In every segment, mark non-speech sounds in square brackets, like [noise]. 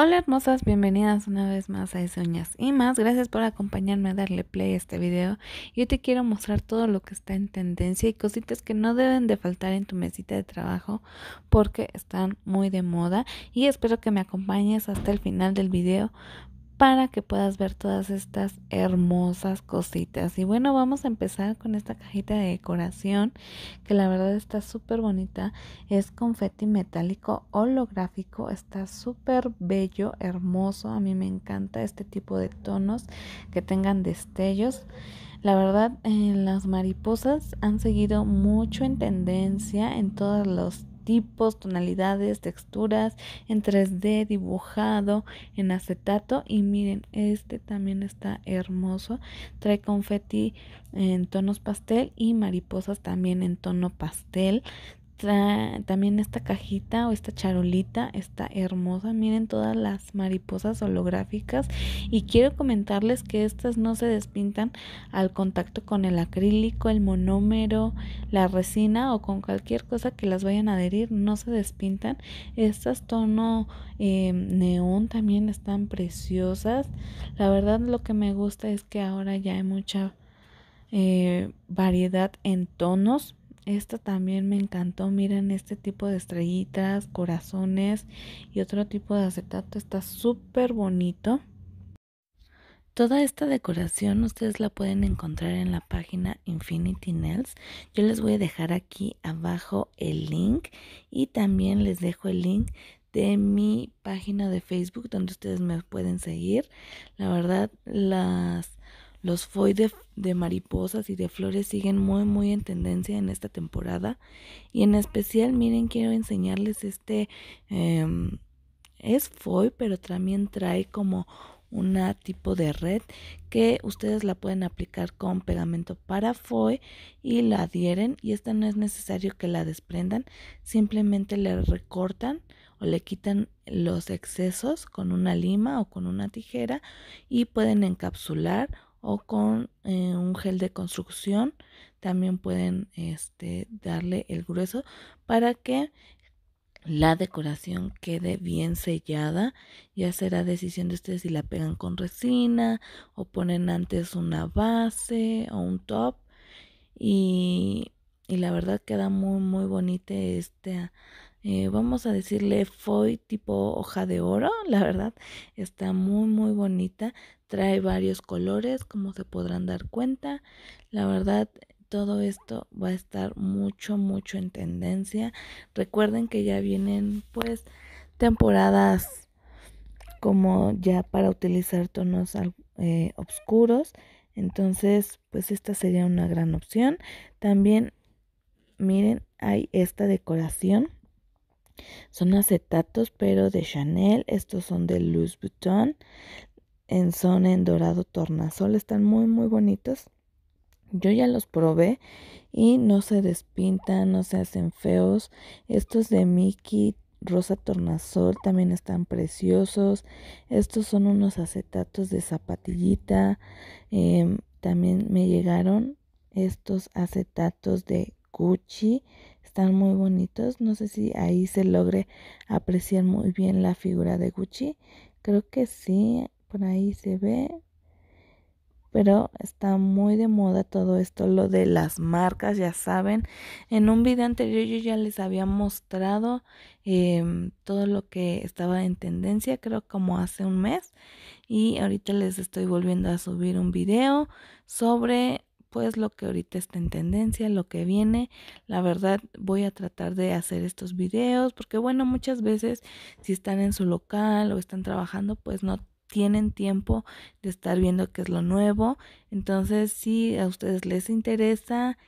Hola hermosas, bienvenidas una vez más a Ese y más. Gracias por acompañarme a darle play a este video. Yo te quiero mostrar todo lo que está en tendencia y cositas que no deben de faltar en tu mesita de trabajo porque están muy de moda y espero que me acompañes hasta el final del video para que puedas ver todas estas hermosas cositas. Y bueno, vamos a empezar con esta cajita de decoración que la verdad está súper bonita. Es confeti metálico holográfico, está súper bello, hermoso. A mí me encanta este tipo de tonos que tengan destellos. La verdad, eh, las mariposas han seguido mucho en tendencia en todos los tipos, tonalidades, texturas, en 3D, dibujado, en acetato. Y miren, este también está hermoso. Trae confeti en tonos pastel y mariposas también en tono pastel también esta cajita o esta charolita está hermosa. Miren todas las mariposas holográficas. Y quiero comentarles que estas no se despintan al contacto con el acrílico, el monómero, la resina o con cualquier cosa que las vayan a adherir. No se despintan. Estas tono eh, neón también están preciosas. La verdad lo que me gusta es que ahora ya hay mucha eh, variedad en tonos esta también me encantó. Miren este tipo de estrellitas, corazones y otro tipo de acetato. Está súper bonito. Toda esta decoración ustedes la pueden encontrar en la página Infinity Nails. Yo les voy a dejar aquí abajo el link y también les dejo el link de mi página de Facebook donde ustedes me pueden seguir. La verdad, las los foy de, mariposas y de flores siguen muy muy en tendencia en esta temporada y en especial miren quiero enseñarles este em, es foy pero también trae como una tipo de red que ustedes la pueden aplicar con pegamento para foy y la adhieren y esta no es necesario que la desprendan simplemente le recortan o le quitan los excesos con una lima o con una tijera y pueden encapsular o con eh, un gel de construcción también pueden este, darle el grueso para que la decoración quede bien sellada. Ya será decisión de ustedes si la pegan con resina o ponen antes una base o un top. Y, y la verdad queda muy, muy bonita esta eh, vamos a decirle Foy tipo hoja de oro, la verdad está muy muy bonita, trae varios colores como se podrán dar cuenta, la verdad todo esto va a estar mucho mucho en tendencia, recuerden que ya vienen pues temporadas como ya para utilizar tonos eh, oscuros, entonces pues esta sería una gran opción, también miren hay esta decoración son acetatos, pero de Chanel. Estos son de Louis Vuitton. En, son en dorado tornasol. Están muy, muy bonitos. Yo ya los probé y no se despintan, no se hacen feos. Estos de Mickey rosa tornasol también están preciosos. Estos son unos acetatos de zapatillita. Em, también me llegaron estos acetatos de Gucci están muy bonitos. No sé si ahí se logre apreciar muy bien la figura de Gucci. Creo que sí, por ahí se ve. Pero está muy de moda todo esto, lo de las marcas, ya saben. En un video anterior yo ya les había mostrado em, todo lo que estaba en tendencia, creo como hace un mes. Y ahorita les estoy volviendo a subir un video sobre pues lo que ahorita está en tendencia, lo que viene. La verdad voy a tratar de hacer estos videos porque bueno, muchas veces si están en su local o están trabajando, pues no tienen tiempo de estar viendo qué es lo nuevo. Entonces, si a ustedes les interesa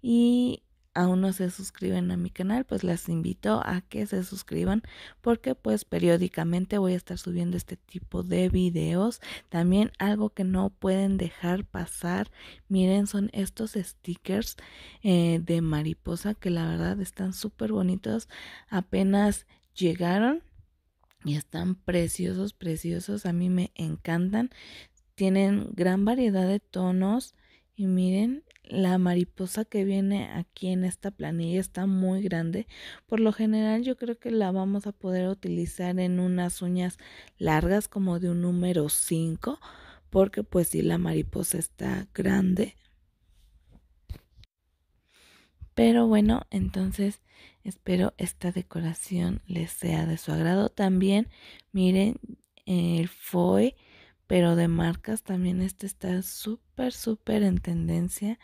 y aún no se suscriben a mi canal, pues las invito a que se suscriban porque pues periódicamente voy a estar subiendo este tipo de videos. También algo que no pueden dejar pasar, miren, son estos stickers eh, de mariposa que la verdad están súper bonitos. Apenas llegaron. Y están preciosos, preciosos. A mí me encantan. Tienen gran variedad de tonos. Y miren, la mariposa que viene aquí en esta planilla está muy grande. Por lo general yo creo que la vamos a poder utilizar en unas uñas largas como de un número 5 porque pues si la mariposa está grande. Pero bueno, entonces espero esta decoración les sea de su agrado. También miren el foie pero de marcas también este está súper, súper en tendencia.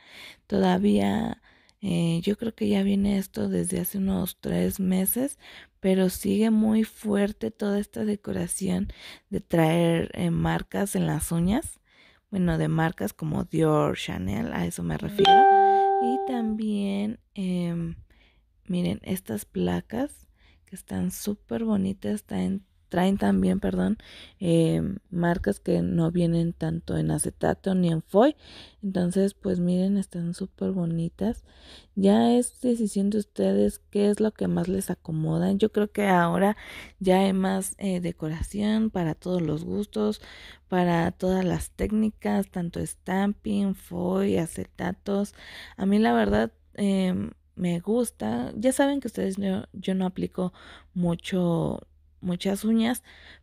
Todavía eh, yo creo que ya viene esto desde hace unos tres meses, pero sigue muy fuerte toda esta decoración de traer eh, marcas en las uñas. Bueno, de marcas como Dior, Chanel, a eso me refiero. Y también, em, miren, estas placas que están súper bonitas, está en traen también, perdón, em, marcas que no vienen tanto en acetato ni en foy Entonces, pues miren, están súper bonitas. Ya es decisión de ustedes qué es lo que más les acomoda. Yo creo que ahora ya hay más eh, decoración para todos los gustos, para todas las técnicas, tanto stamping, foy acetatos. A mí la verdad... Em, me gusta, ya saben que ustedes yo no aplico mucho muchas uñas,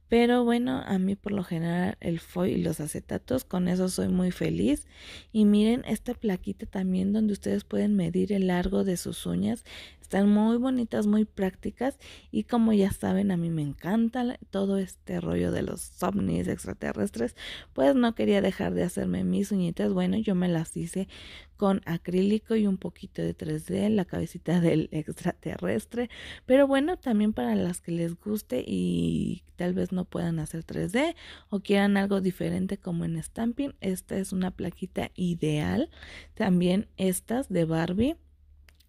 pero bueno, a mí por lo general el foil y los acetatos, con eso soy muy feliz. Y miren esta plaquita también donde ustedes pueden medir el largo de sus uñas. Están muy bonitas, muy prácticas y como ya saben, a mí me encanta todo este rollo de los ovnis extraterrestres, pues no quería dejar de hacerme mis uñitas. Bueno, yo me las hice con acrílico y un poquito de 3D, la cabecita [laughs] del extraterrestre, pero bueno, también para las que les guste y tal vez no puedan hacer 3D o quieran algo diferente como en stamping, esta es una plaquita ideal. También estas de Barbie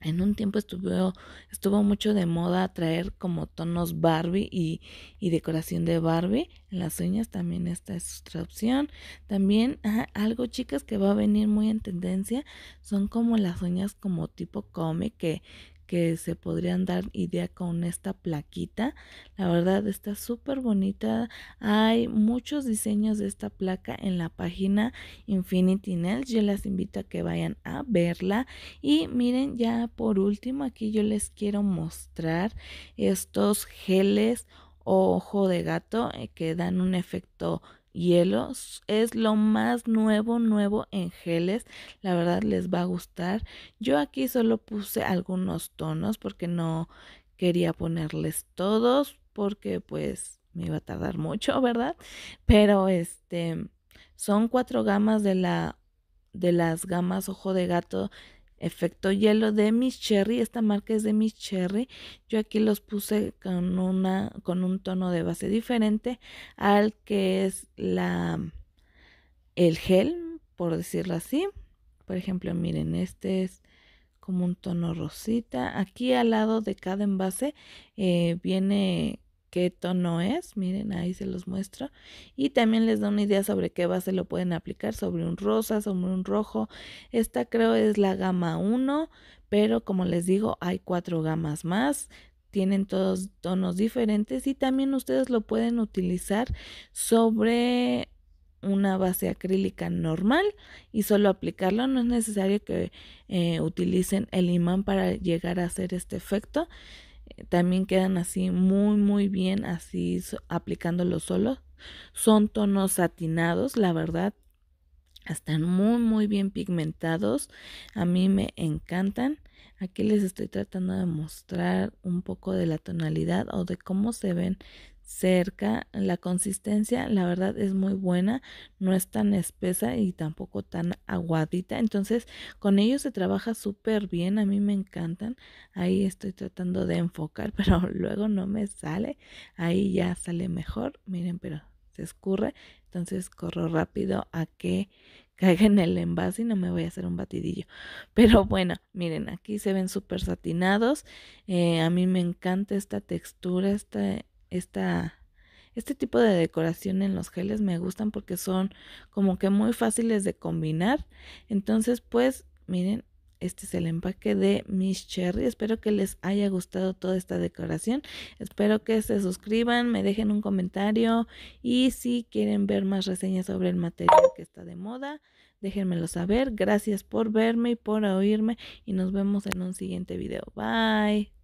en un tiempo estuvo, estuvo mucho de moda traer como tonos Barbie y, decoración de Barbie. En las uñas también esta es otra opción. También algo, chicas, que va a venir muy en tendencia son como las uñas como tipo cómic que, que se podrían dar idea con esta plaquita. La verdad está súper bonita. Hay muchos diseños de esta placa en la página Infinity Nails. Yo las invito a que vayan a verla. Y miren, ya por último, aquí yo les quiero mostrar estos geles ojo de gato eh, que dan un efecto hielos. Es lo más nuevo, nuevo en geles. La verdad les va a gustar. Yo aquí solo puse algunos tonos porque no quería ponerles todos porque pues me iba a tardar mucho, ¿verdad? Pero este son cuatro gamas de la de las gamas ojo de gato efecto hielo de Miss Cherry. Esta marca es de Miss Cherry. Yo aquí los puse con, una, con un tono de base diferente al que es la, el gel, por decirlo así. Por ejemplo, miren, este es como un tono rosita. Aquí al lado de cada envase eh, viene qué tono es, miren ahí se los muestro. Y también les da una idea sobre qué base lo pueden aplicar, sobre un rosa, sobre un rojo. Esta creo es la gama 1, pero como les digo hay cuatro gamas más. Tienen todos tonos diferentes y también ustedes lo pueden utilizar sobre una base acrílica normal y solo aplicarlo. No es necesario que eh, utilicen el imán para llegar a hacer este efecto. Eh, también quedan así muy muy bien así aplicándolo solo. Son tonos satinados, la verdad. Están muy muy bien pigmentados. A mí me encantan. Aquí les estoy tratando de mostrar un poco de la tonalidad o de cómo se ven cerca. La consistencia, la verdad, es muy buena, no es tan espesa y tampoco tan aguadita. Entonces, con ellos se trabaja súper bien, a mí me encantan. Ahí estoy tratando de enfocar, [laughs] pero luego no me sale. Ahí ya sale mejor, miren, pero se escurre. Entonces, corro rápido a que [laughs] caiga en el envase y no me voy a hacer un batidillo. Pero bueno, miren, aquí se ven súper satinados. Eh, a mí me encanta esta textura, esta esta, este tipo de decoración en los geles me gustan porque son como que muy fáciles de combinar. Entonces, pues, miren, este es el empaque de Miss Cherry. Espero que les haya gustado toda esta decoración. Espero que se suscriban, me dejen un comentario y si quieren ver más reseñas sobre el material que está de moda, déjenmelo saber. Gracias por verme y por oírme y nos vemos en un siguiente video. Bye.